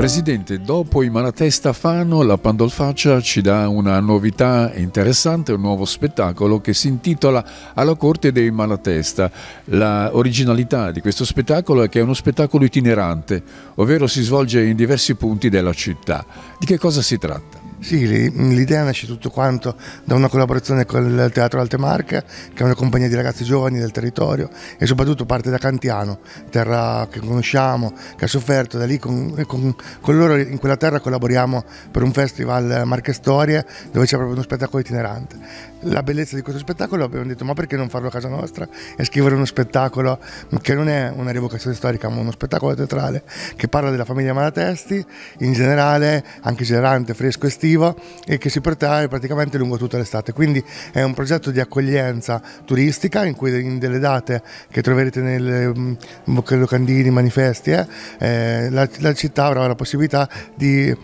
Presidente, dopo i Malatesta Fano, la Pandolfaccia ci dà una novità interessante, un nuovo spettacolo che si intitola Alla corte dei Malatesta. La originalità di questo spettacolo è che è uno spettacolo itinerante, ovvero si svolge in diversi punti della città. Di che cosa si tratta? Sì, l'idea nasce tutto quanto da una collaborazione con il Teatro Alte Marche, che è una compagnia di ragazzi giovani del territorio e soprattutto parte da Cantiano, terra che conosciamo, che ha sofferto, da lì con, con, con loro in quella terra collaboriamo per un festival Marche Storie dove c'è proprio uno spettacolo itinerante. La bellezza di questo spettacolo abbiamo detto ma perché non farlo a casa nostra e scrivere uno spettacolo che non è una rievocazione storica ma uno spettacolo teatrale che parla della famiglia Malatesti in generale, anche generante, fresco e stile estiva e che si protrae praticamente lungo tutta l'estate. Quindi è un progetto di accoglienza turistica in cui in delle date che troverete nei mm, locandini, manifesti, eh, eh, la, la, città avrà la possibilità di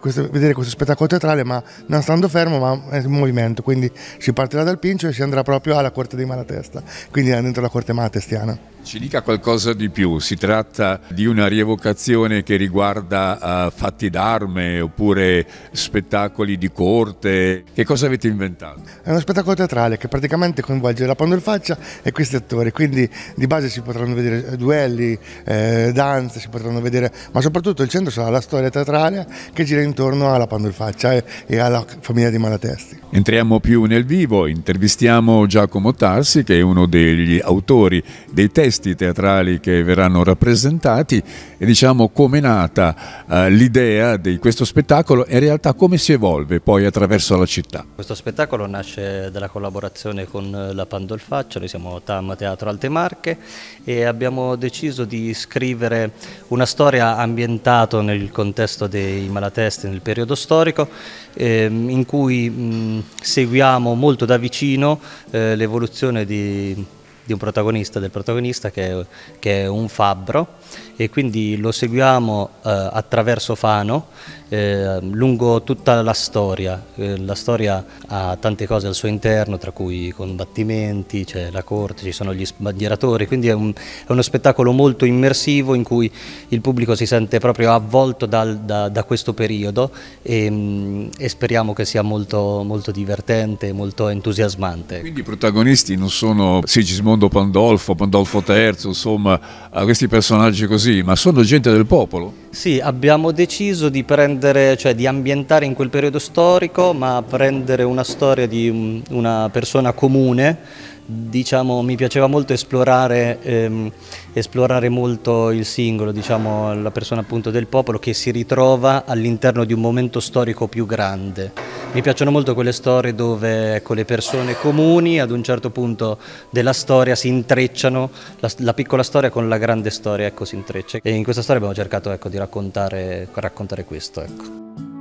questo, vedere questo spettacolo teatrale ma non stando fermo ma in movimento. Quindi si partirà dal Pincio e si andrà proprio alla Corte di Malatesta, quindi dentro la Corte Malatestiana. Ci dica qualcosa di più, si tratta di una rievocazione che riguarda uh, fatti d'arme oppure spettacoli spettacoli di corte. Che cosa avete inventato? È uno spettacolo teatrale che praticamente coinvolge la pandolfaccia e questi attori, quindi di base si potranno vedere duelli, eh, danze, si potranno vedere, ma soprattutto il centro sarà la storia teatrale che gira intorno alla pandolfaccia e, e alla famiglia di Malatesti. Entriamo più nel vivo, intervistiamo Giacomo Tarsi che è uno degli autori dei testi teatrali che verranno rappresentati e diciamo come è nata eh, l'idea di questo spettacolo e in realtà come come si evolve poi attraverso la città? Questo spettacolo nasce dalla collaborazione con la Pandolfaccia, noi siamo TAM Teatro Alte Marche e abbiamo deciso di scrivere una storia ambientata nel contesto dei malatesti nel periodo storico ehm, in cui seguiamo molto da vicino eh, l'evoluzione di di un protagonista, del protagonista che è, che è un fabbro e quindi lo seguiamo eh, attraverso Fano eh, lungo tutta la storia. Eh, la storia ha tante cose al suo interno, tra cui i combattimenti, c'è la corte, ci sono gli sbandieratori, quindi è, un, è, uno spettacolo molto immersivo in cui il pubblico si sente proprio avvolto dal, da, da, questo periodo e, mm, e speriamo che sia molto, molto divertente, molto entusiasmante. Quindi i protagonisti non sono Sigismondi? Raimondo Pandolfo, Pandolfo III, insomma, questi personaggi così, ma sono gente del popolo. Sì, abbiamo deciso di prendere, cioè di ambientare in quel periodo storico, ma prendere una storia di una persona comune Diciamo, mi piaceva molto esplorare, ehm, esplorare molto il singolo, diciamo, la persona appunto del popolo che si ritrova all'interno di un momento storico più grande. Mi piacciono molto quelle storie dove ecco, le persone comuni ad un certo punto della storia si intrecciano, la, la piccola storia con la grande storia ecco, si intreccia. E in questa storia abbiamo cercato ecco, di raccontare, raccontare questo. Ecco.